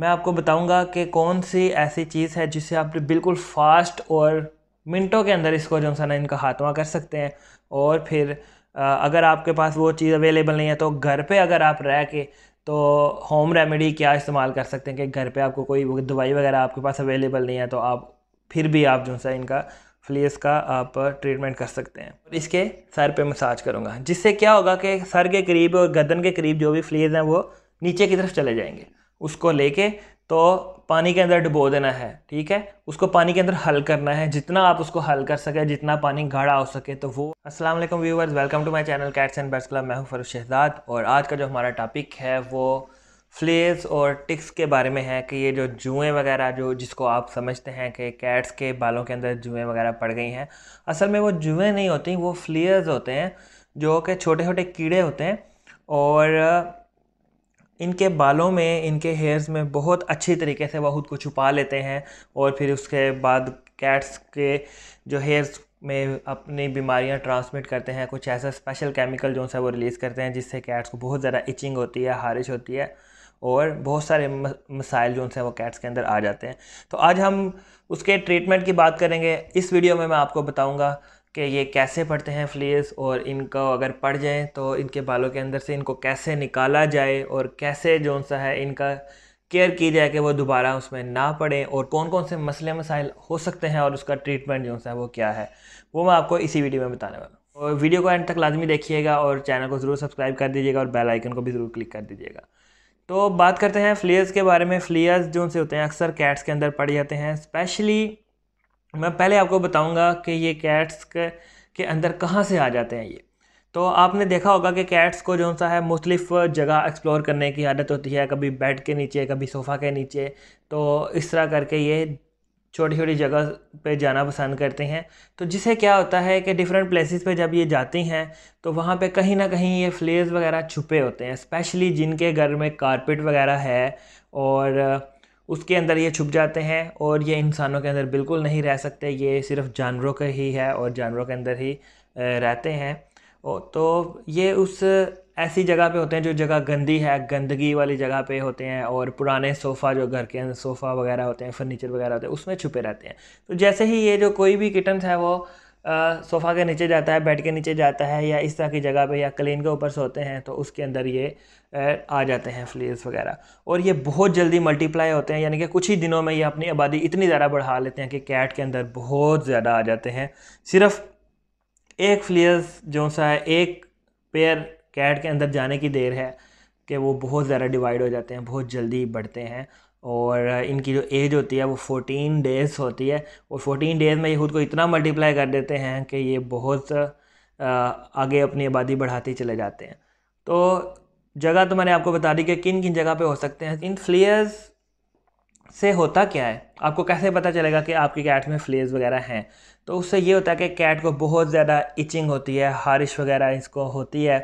मैं आपको बताऊंगा कि कौन सी ऐसी चीज़ है जिसे आप बिल्कुल फास्ट और मिनटों के अंदर इसको जो सा इनका हाथवा कर सकते हैं और फिर अगर आपके पास वो चीज़ अवेलेबल नहीं है तो घर पे अगर आप रह के तो होम रेमेडी क्या इस्तेमाल कर सकते हैं कि घर पे आपको कोई दवाई वगैरह आपके पास अवेलेबल नहीं है तो आप फिर भी आप जो सा इनका फ्लेस का आप ट्रीटमेंट कर सकते हैं और इसके सर पे मसाज करूँगा जिससे क्या होगा कि सर के करीब और गर्दन के करीब जो भी फ्लेज हैं वो नीचे की तरफ चले जाएँगे उसको लेके तो पानी के अंदर डुबो देना है ठीक है उसको पानी के अंदर हल करना है जितना आप उसको हल कर सके जितना पानी गाढ़ा हो सके तो वो अस्सलाम वालेकुम viewers welcome to my channel cats and birds club मैं हूं फरूख शहजाद और आज का जो हमारा टॉपिक है वो फ्लेस और टिक्स के बारे में है कि ये जो जुएँ वगैरह जो जिसको आप समझते हैं कि कैट्स के बालों के अंदर जुएँ वगैरह पड़ गई हैं असल में वो जुएँ नहीं होती वो फ्लेयर्स होते हैं जो कि छोटे छोटे कीड़े होते हैं और इनके बालों में इनके हेयर्स में बहुत अच्छी तरीके से वह खुद को छुपा लेते हैं और फिर उसके बाद कैट्स के जो हेयर्स में अपनी बीमारियां ट्रांसमिट करते हैं कुछ ऐसा स्पेशल केमिकल जो है वो रिलीज़ करते हैं जिससे कैट्स को बहुत ज़्यादा इचिंग होती है हारिश होती है और बहुत सारे मसाइल जो है वो कैट्स के अंदर आ जाते हैं तो आज हम उसके ट्रीटमेंट की बात करेंगे इस वीडियो में मैं आपको बताऊँगा कि ये कैसे पढ़ते हैं फ्लेयर्स और इनको अगर पड़ जाएँ तो इनके बालों के अंदर से इनको कैसे निकाला जाए और कैसे जो सा है इनका केयर की जाए कि वो दोबारा उसमें ना पड़े और कौन कौन से मसले मसाइल हो सकते हैं और उसका ट्रीटमेंट जो सा है वो क्या है वो मैं आपको इसी वीडियो में बताने वाला हूँ और वीडियो को एंड तक लाजमी देखिएगा और चैनल को ज़रूर सब्सक्राइब कर दीजिएगा और बेल आइकन को भी ज़रूर क्लिक कर दीजिएगा तो बात करते हैं फ्लेयर्स के बारे में फ्लेयर्स जो से होते हैं अक्सर कैट्स के अंदर पड़ जाते हैं स्पेशली मैं पहले आपको बताऊंगा कि ये कैट्स के, के अंदर कहाँ से आ जाते हैं ये तो आपने देखा होगा कि कैट्स को जो सा है मुख्तलिफ़ जगह एक्सप्लोर करने की आदत होती है कभी बेड के नीचे कभी सोफ़ा के नीचे तो इस तरह करके ये छोटी छोटी जगह पे जाना पसंद करते हैं तो जिसे क्या होता है कि डिफरेंट प्लेसेस पे जब ये जाती हैं तो वहाँ पे कहीं ना कहीं ये फ्लेयर्स वगैरह छुपे होते हैं स्पेशली जिनके घर में कारपेट वगैरह है और उसके अंदर ये छुप जाते हैं और ये इंसानों के अंदर बिल्कुल नहीं रह सकते ये सिर्फ जानवरों के ही है और जानवरों के अंदर ही रहते हैं तो ये उस ऐसी जगह पे होते हैं जो जगह गंदी है गंदगी वाली जगह पे होते हैं और पुराने सोफ़ा जो घर के अंदर सोफ़ा वगैरह होते हैं फर्नीचर वगैरह होते हैं उसमें छुपे रहते हैं तो जैसे ही ये जो कोई भी किटन्स है वो सोफ़ा के नीचे जाता है बेड के नीचे जाता है या इस तरह की जगह पे या क्लीन के ऊपर सोते हैं तो उसके अंदर ये आ जाते हैं फ्लेल्स वगैरह और ये बहुत जल्दी मल्टीप्लाई होते हैं यानी कि कुछ ही दिनों में ये अपनी आबादी इतनी ज़्यादा बढ़ा लेते हैं कि कैट के अंदर बहुत ज़्यादा आ जाते हैं सिर्फ एक फ्लेयर्स जो सा है एक पेयर कैट के अंदर जाने की देर है कि वो बहुत ज़्यादा डिवाइड हो जाते हैं बहुत जल्दी बढ़ते हैं और इनकी जो एज होती है वो फ़ोटीन डेज़ होती है और फ़ोटीन डेज़ में ये खुद को इतना मल्टीप्लाई कर देते हैं कि ये बहुत आगे अपनी आबादी बढ़ाते चले जाते हैं तो जगह तो मैंने आपको बता दी कि किन किन जगह पे हो सकते हैं इन फ्लेयर्स से होता क्या है आपको कैसे पता चलेगा कि आपकी कैट में फ्लेयर्स वगैरह हैं तो उससे ये होता है कि कैट को बहुत ज़्यादा इचिंग होती है हारिश वगैरह इसको होती है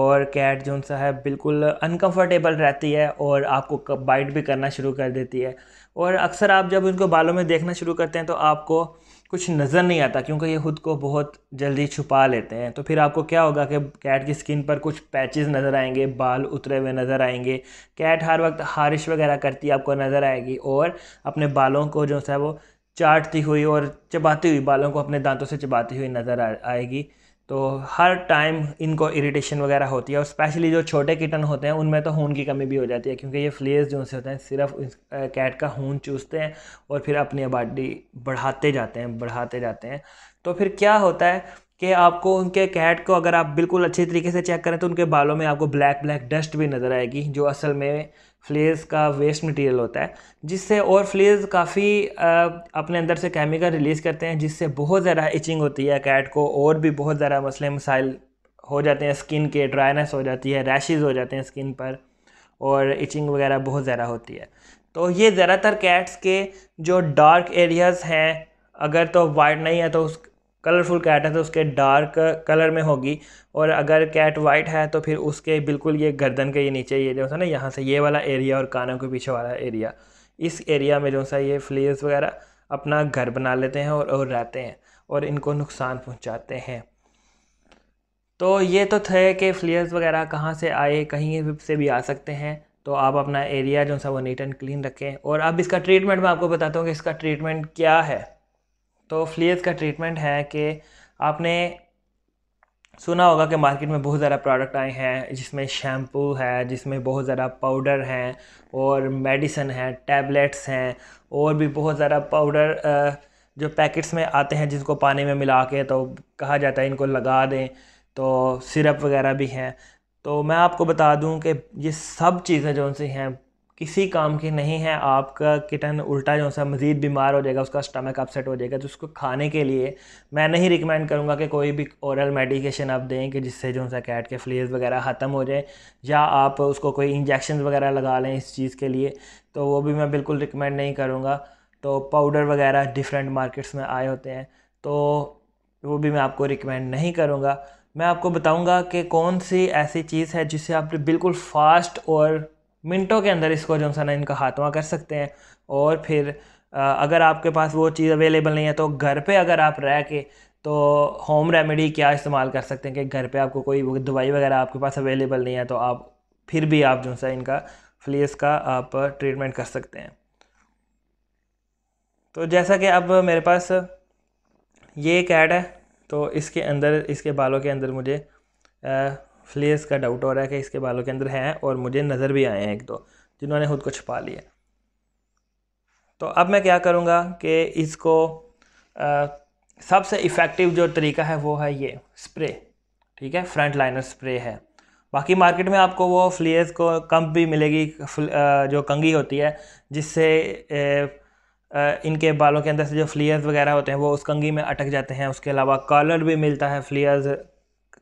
और कैट जो सा है बिल्कुल अनकंफर्टेबल रहती है और आपको बाइट भी करना शुरू कर देती है और अक्सर आप जब उनको बालों में देखना शुरू करते हैं तो आपको कुछ नज़र नहीं आता क्योंकि ये खुद को बहुत जल्दी छुपा लेते हैं तो फिर आपको क्या होगा कि कैट की स्किन पर कुछ पैचेस नज़र आएंगे बाल उतरे हुए नज़र आएंगे कैट हर वक्त हारिश वगैरह करती आपको नज़र आएगी और अपने बालों को जो है वो चाटती हुई और चबाती हुई बालों को अपने दांतों से चबाती हुई नज़र आएगी तो हर टाइम इनको इरिटेशन वगैरह होती है और स्पेशली जो छोटे किटन होते हैं उनमें तो खून की कमी भी हो जाती है क्योंकि ये फ्लेयर्स जो से होते हैं सिर्फ कैट का खून चूसते हैं और फिर अपनी आबादी बढ़ाते जाते हैं बढ़ाते जाते हैं तो फिर क्या होता है कि आपको उनके कैट को अगर आप बिल्कुल अच्छे तरीके से चेक करें तो उनके बालों में आपको ब्लैक ब्लैक डस्ट भी नज़र आएगी जो असल में फ्लेयर्स का वेस्ट मटेरियल होता है जिससे और फ्लेज काफ़ी अपने अंदर से केमिकल रिलीज़ करते हैं जिससे बहुत ज़्यादा इचिंग होती है कैट को और भी बहुत ज़्यादा मसले मसाइल हो जाते हैं स्किन के ड्राइनेस हो जाती है रैशेज़ हो जाते हैं स्किन पर और इचिंग वगैरह बहुत ज़्यादा होती है तो ये ज़्यादातर कैट्स के जो डार्क एरियाज़ हैं अगर तो वाइट नहीं है तो उस कलरफुल कैट है तो उसके डार्क कलर में होगी और अगर कैट वाइट है तो फिर उसके बिल्कुल ये गर्दन के ये नीचे ये जो है ना यहाँ से ये वाला एरिया और कानों के पीछे वाला एरिया इस एरिया में जो सा ये फ्लेयर्स वगैरह अपना घर बना लेते हैं और, और रहते हैं और इनको नुकसान पहुँचाते हैं तो ये तो थे कि फ्लेयर्स वगैरह कहाँ से आए कहीं से भी आ सकते हैं तो आप अपना एरिया जो सा वो नीट एंड क्लीन रखें और अब इसका ट्रीटमेंट मैं आपको बताता हूँ कि इसका ट्रीटमेंट क्या है तो फ्लीज का ट्रीटमेंट है कि आपने सुना होगा कि मार्केट में बहुत ज़्यादा प्रोडक्ट आए हैं जिसमें शैम्पू है जिसमें बहुत ज़्यादा पाउडर हैं और मेडिसन है टैबलेट्स हैं और भी बहुत ज़्यादा पाउडर जो पैकेट्स में आते हैं जिसको पानी में मिला के तो कहा जाता है इनको लगा दें तो सिरप वगैरह भी हैं तो मैं आपको बता दूं कि ये सब चीज़ें जो सी हैं किसी काम की नहीं है आपका किटन उल्टा जो सा मज़ीद बीमार हो जाएगा उसका स्टमक अपसेट हो जाएगा तो उसको खाने के लिए मैं नहीं रिकमेंड करूँगा कि कोई भी औरल मेडिकेशन आप दें कि जिससे जो सा कैट के फ्लेज वगैरह ख़त्म हो जाए या आप उसको कोई इंजेक्शन वगैरह लगा लें इस चीज़ के लिए तो वो भी मैं बिल्कुल रिकमेंड नहीं करूँगा तो पाउडर वगैरह डिफरेंट मार्केट्स में आए होते हैं तो वो भी मैं आपको रिकमेंड नहीं करूँगा मैं आपको बताऊँगा कि कौन सी ऐसी चीज़ है जिसे आप बिल्कुल फास्ट और मिनटों के अंदर इसको जो सा इनका खात्मा कर सकते हैं और फिर अगर आपके पास वो चीज़ अवेलेबल नहीं है तो घर पे अगर आप रह के तो होम रेमेडी क्या इस्तेमाल कर सकते हैं कि घर पे आपको कोई दवाई वगैरह आपके पास अवेलेबल नहीं है तो आप फिर भी आप जो सा इनका फ्लेस का आप ट्रीटमेंट कर सकते हैं तो जैसा कि अब मेरे पास ये कैट है तो इसके अंदर इसके बालों के अंदर मुझे फ्लेयर्स का डाउट हो रहा है कि इसके बालों के अंदर हैं और मुझे नज़र भी आए हैं एक दो जिन्होंने खुद को छुपा लिया तो अब मैं क्या करूँगा कि इसको सबसे इफ़ेक्टिव जो तरीका है वो है ये स्प्रे ठीक है फ्रंट लाइनर स्प्रे है बाकी मार्केट में आपको वो फ्लेयर्स को कम भी मिलेगी जो कंगी होती है जिससे इनके बालों के अंदर से जो फ्लेयर्स वगैरह होते हैं वो उस कंगी में अटक जाते हैं उसके अलावा कॉलर भी मिलता है फ्लेयर्स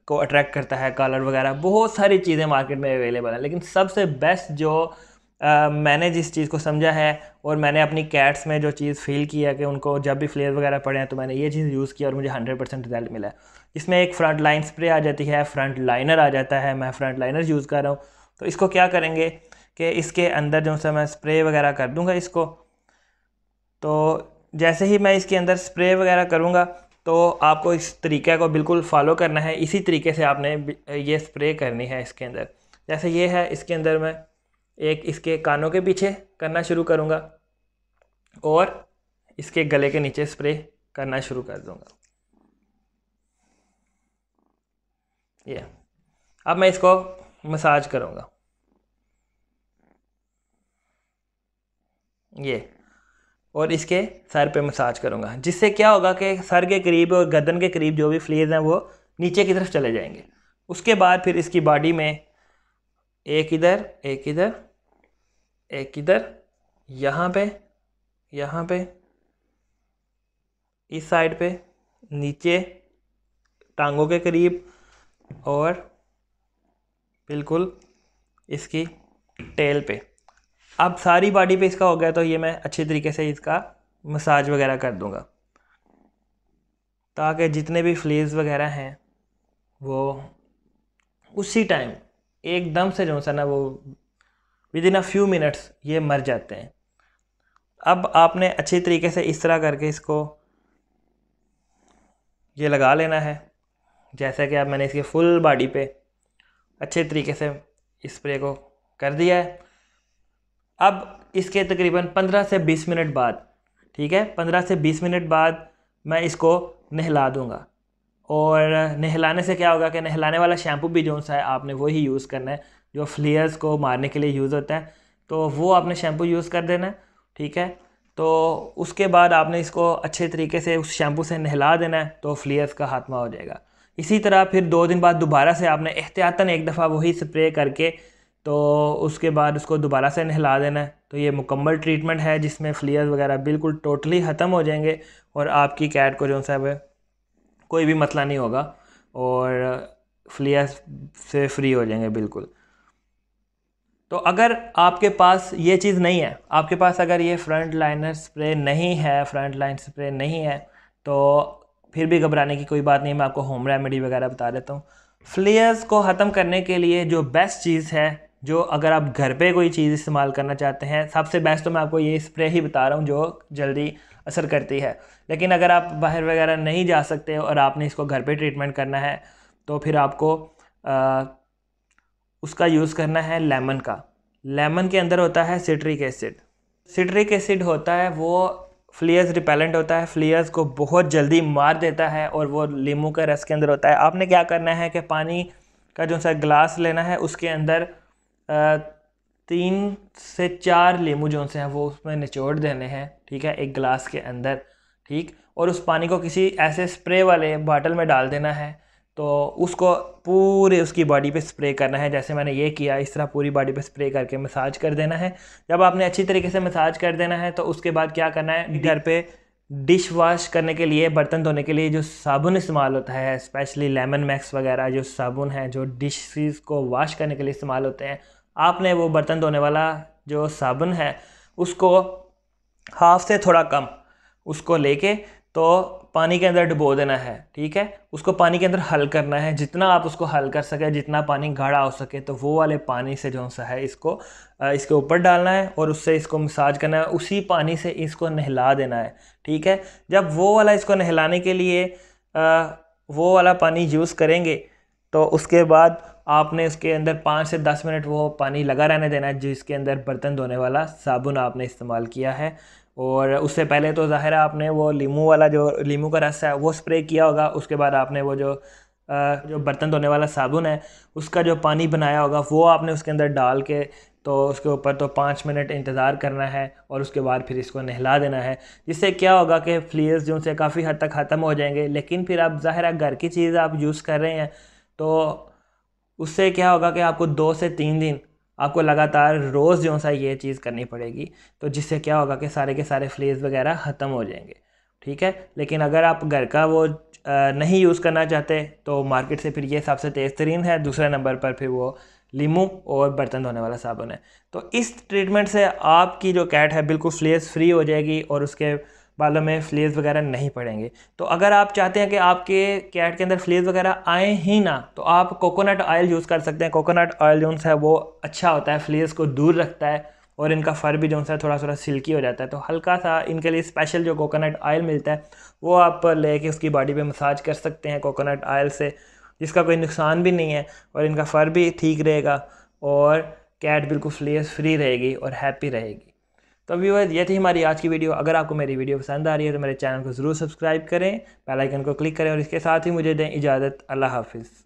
को अट्रैक्ट करता है कलर वगैरह बहुत सारी चीज़ें मार्केट में अवेलेबल हैं लेकिन सबसे बेस्ट जो Uh, मैंने जिस चीज़ को समझा है और मैंने अपनी कैट्स में जो चीज़ फील किया कि उनको जब भी फ्लेयर वगैरह पड़े हैं तो मैंने ये चीज़ यूज़ की और मुझे हंड्रेड परसेंट रिजल्ट मिला है इसमें एक फ्रंट लाइन स्प्रे आ जाती है फ्रंट लाइनर आ जाता है मैं फ्रंट लाइनर यूज़ कर रहा हूँ तो इसको क्या करेंगे कि इसके अंदर जो सा मैं स्प्रे वगैरह कर दूँगा इसको तो जैसे ही मैं इसके अंदर स्प्रे वगैरह करूँगा तो आपको इस तरीके को बिल्कुल फॉलो करना है इसी तरीके से आपने ये स्प्रे करनी है इसके अंदर जैसे ये है इसके अंदर मैं एक इसके कानों के पीछे करना शुरू करूँगा और इसके गले के नीचे स्प्रे करना शुरू कर दूँगा ये अब मैं इसको मसाज करूँगा ये और इसके सर पे मसाज करूँगा जिससे क्या होगा कि सर के करीब और गर्दन के करीब जो भी फ्लेज हैं वो नीचे की तरफ चले जाएंगे उसके बाद फिर इसकी बॉडी में एक इधर एक इधर एक इधर यहाँ पे यहाँ पे इस साइड पे नीचे टांगों के करीब और बिल्कुल इसकी टेल पे अब सारी बॉडी पे इसका हो गया तो ये मैं अच्छे तरीके से इसका मसाज वगैरह कर दूंगा ताकि जितने भी फ्लेज वगैरह हैं वो उसी टाइम एकदम से जो सा ना वो within a few minutes ये मर जाते हैं अब आपने अच्छे तरीके से इस तरह करके इसको ये लगा लेना है जैसा कि आप मैंने इसकी फुल बॉडी पे अच्छे तरीके से स्प्रे को कर दिया है अब इसके तकरीबन पंद्रह से बीस मिनट बाद ठीक है पंद्रह से बीस मिनट बाद मैं इसको नहला दूंगा और नहलाने से क्या होगा कि नहलाने वाला शैम्पू भी जो सा है आपने वही यूज़ करना है जो फ्लेयर्स को मारने के लिए यूज़ होता है तो वो आपने शैम्पू यूज़ कर देना है ठीक है तो उसके बाद आपने इसको अच्छे तरीके से उस शैम्पू से नहला देना है तो फ्लेयर्स का खात्मा हो जाएगा इसी तरह फिर दो दिन बाद दोबारा से आपने एहतियातन एक दफ़ा वही स्प्रे करके तो उसके बाद उसको दोबारा से नहला देना है तो ये मुकम्मल ट्रीटमेंट है जिसमें फ्लेयर्स वगैरह बिल्कुल टोटली ख़त्म हो जाएंगे और आपकी कैट को जो सा कोई भी मसला नहीं होगा और फ्लेयर्स से फ्री हो जाएंगे बिल्कुल तो अगर आपके पास ये चीज़ नहीं है आपके पास अगर ये फ्रंट लाइनर स्प्रे नहीं है फ्रंट लाइन स्प्रे नहीं है तो फिर भी घबराने की कोई बात नहीं मैं आपको होम रेमेडी वगैरह बता देता हूँ फ्लेयर्स को ख़त्म करने के लिए जो बेस्ट चीज़ है जो अगर आप घर पे कोई चीज़ इस्तेमाल करना चाहते हैं सबसे बेस्ट तो मैं आपको ये स्प्रे ही बता रहा हूँ जो जल्दी असर करती है लेकिन अगर आप बाहर वगैरह नहीं जा सकते और आपने इसको घर पे ट्रीटमेंट करना है तो फिर आपको आ, उसका यूज़ करना है लेमन का लेमन के अंदर होता है सिट्रिक एसिड सिट्रिक एसिड होता है वो फ्लियर्स रिपेलेंट होता है फ्लेयर्स को बहुत जल्दी मार देता है और वो लीमू के रस के अंदर होता है आपने क्या करना है कि पानी का जो सा ग्लास लेना है उसके अंदर तीन से चार लेमू जो से हैं वो उसमें निचोड़ देने हैं ठीक है एक गिलास के अंदर ठीक और उस पानी को किसी ऐसे स्प्रे वाले बाटल में डाल देना है तो उसको पूरे उसकी बॉडी पे स्प्रे करना है जैसे मैंने ये किया इस तरह पूरी बॉडी पे स्प्रे करके मसाज कर देना है जब आपने अच्छी तरीके से मसाज कर देना है तो उसके बाद क्या करना है घर पे डिश वॉश करने के लिए बर्तन धोने के लिए जो साबुन इस्तेमाल होता है स्पेशली लेमन मैक्स वगैरह जो साबुन है जो डिशेज़ को वॉश करने के लिए इस्तेमाल होते हैं आपने वो बर्तन धोने वाला जो साबुन है उसको हाफ से थोड़ा कम उसको लेके तो पानी के अंदर डुबो देना है ठीक है उसको पानी के अंदर हल करना है जितना आप उसको हल कर सके जितना पानी गाढ़ा हो सके तो वो वाले पानी से जो सा है इसको इसके ऊपर डालना है और उससे इसको मसाज करना है उसी पानी से इसको नहला देना है ठीक है जब वो वाला इसको नहलाने के लिए वो वाला पानी यूज़ करेंगे तो उसके बाद आपने इसके अंदर पाँच से दस मिनट वो पानी लगा रहने देना है जिसके अंदर बर्तन धोने वाला साबुन आपने इस्तेमाल किया है और उससे पहले तो ज़ाहिर आपने वो लीमू वाला जो लीमू का रस है वो स्प्रे किया होगा उसके बाद आपने वो जो जो बर्तन धोने वाला साबुन है उसका जो पानी बनाया होगा वो आपने उसके अंदर डाल के तो उसके ऊपर तो पाँच मिनट इंतज़ार करना है और उसके बाद फिर इसको नहला देना है जिससे क्या होगा कि फ्लेयर्स जो उनसे काफ़ी हद तक ख़त्म हो जाएंगे लेकिन फिर आप ज़ाहिर घर की चीज़ आप यूज़ कर रहे हैं तो उससे क्या होगा कि आपको दो से तीन दिन आपको लगातार रोज़ जो सा ये चीज़ करनी पड़ेगी तो जिससे क्या होगा कि सारे के सारे फ्लेज वगैरह ख़त्म हो जाएंगे ठीक है लेकिन अगर आप घर का वो नहीं यूज़ करना चाहते तो मार्केट से फिर ये सबसे तेज़ तरीन है दूसरे नंबर पर फिर वो लीमू और बर्तन धोने वाला साबुन है तो इस ट्रीटमेंट से आपकी जो कैट है बिल्कुल फ्लेस फ्री हो जाएगी और उसके बालों में फ्लेज वगैरह नहीं पड़ेंगे तो अगर आप चाहते हैं कि आपके कैट के अंदर फ्लेज वगैरह आए ही ना तो आप कोकोनट ऑयल यूज़ कर सकते हैं कोकोनट ऑयल जो है वो अच्छा होता है फ्लेज को दूर रखता है और इनका फर भी जो है थोड़ा थोड़ा सिल्की हो जाता है तो हल्का सा इनके लिए स्पेशल जो कोकोनट ऑयल मिलता है वो आप लेके उसकी बॉडी पे मसाज कर सकते हैं कोकोनट ऑयल से जिसका कोई नुकसान भी नहीं है और इनका फर भी ठीक रहेगा और कैट बिल्कुल फ्लेस फ्री रहेगी और हैप्पी रहेगी तो व्यूअर्स ये थी हमारी आज की वीडियो अगर आपको मेरी वीडियो पसंद आ रही है तो मेरे चैनल को ज़रूर सब्सक्राइब करें बेल आइकन को क्लिक करें और इसके साथ ही मुझे दें इजाज़त अल्लाह हाफिज़